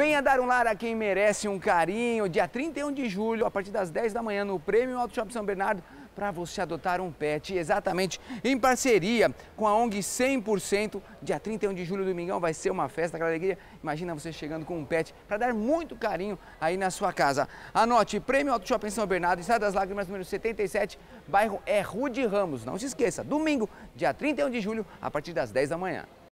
Venha dar um lar a quem merece um carinho. Dia 31 de julho, a partir das 10 da manhã, no Prêmio Auto Shop São Bernardo, para você adotar um pet, exatamente em parceria com a ONG 100%. Dia 31 de julho, domingão, vai ser uma festa, aquela alegria. Imagina você chegando com um pet para dar muito carinho aí na sua casa. Anote, Prêmio Auto em São Bernardo, Estrada das Lágrimas, número 77, bairro é Rude Ramos. Não se esqueça, domingo, dia 31 de julho, a partir das 10 da manhã.